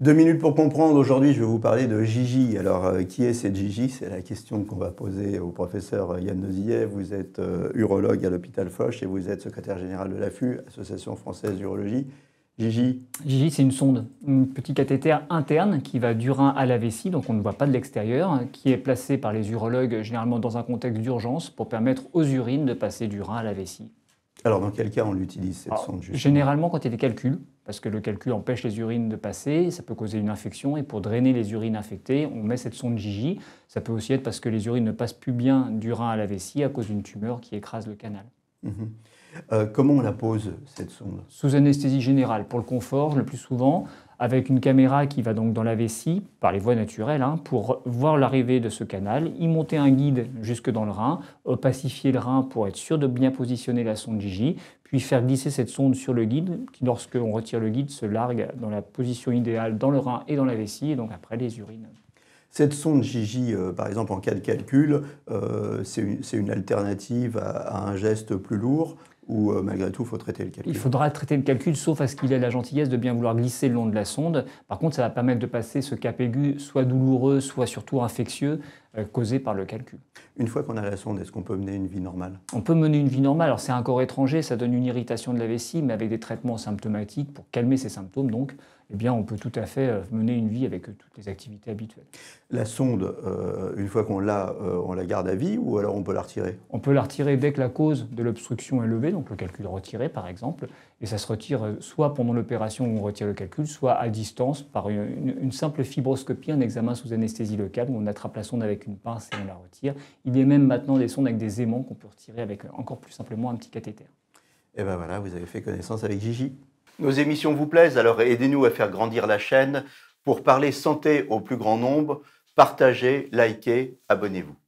Deux minutes pour comprendre. Aujourd'hui, je vais vous parler de Gigi. Alors, euh, qui est cette Gigi C'est la question qu'on va poser au professeur euh, Yann Nozillet. Vous êtes euh, urologue à l'hôpital Foch et vous êtes secrétaire général de l'AFU, Association française d'urologie. Gigi Gigi, c'est une sonde, une petite cathéter interne qui va du rein à la vessie, donc on ne voit pas de l'extérieur, qui est placé par les urologues généralement dans un contexte d'urgence pour permettre aux urines de passer du rein à la vessie. Alors, dans quel cas on l'utilise, cette sonde sonde Généralement, quand il y a des calculs, parce que le calcul empêche les urines de passer, ça peut causer une infection, et pour drainer les urines infectées, on met cette sonde Gigi. Ça peut aussi être parce que les urines ne passent plus bien du rein à la vessie à cause d'une tumeur qui écrase le canal. Mhm. Euh, comment on la pose, cette sonde Sous anesthésie générale, pour le confort, le plus souvent, avec une caméra qui va donc dans la vessie, par les voies naturelles, hein, pour voir l'arrivée de ce canal, y monter un guide jusque dans le rein, opacifier le rein pour être sûr de bien positionner la sonde Gigi, puis faire glisser cette sonde sur le guide, qui lorsqu'on retire le guide se largue dans la position idéale dans le rein et dans la vessie, et donc après les urines. Cette sonde Gigi, euh, par exemple, en cas de calcul, euh, c'est une, alternative à un geste plus lourd ou euh, malgré tout, il faut traiter le calcul Il faudra traiter le calcul, sauf à ce qu'il ait la gentillesse de bien vouloir glisser le long de la sonde. Par contre, ça va permettre de passer ce cap aigu, soit douloureux, soit surtout infectieux, euh, causé par le calcul. Une fois qu'on a la sonde, est-ce qu'on peut mener une vie normale On peut mener une vie normale. Alors, c'est un corps étranger, ça donne une irritation de la vessie, mais avec des traitements symptomatiques pour calmer ces symptômes, donc, eh bien, on peut tout à fait euh, mener une vie avec toutes les activités habituelles. La sonde, une fois qu'on l'a, on la garde à vie ou alors on peut la retirer On peut la retirer dès que la cause de l'obstruction est levée donc le calcul retiré par exemple, et ça se retire euh, soit pendant l'opération où on retire le calcul, soit à distance par une, simple fibroscopie, un examen sous anesthésie locale où on attrape la sonde avec une pince et on la retire. Il y a même maintenant des sondes avec des aimants qu'on peut retirer avec euh, encore plus simplement un petit cathéter. Et eh ben voilà, vous avez fait connaissance avec Gigi. Nos émissions vous plaisent, alors aidez-nous à faire grandir la chaîne pour parler santé au plus grand nombre. Partagez, likez, abonnez-vous.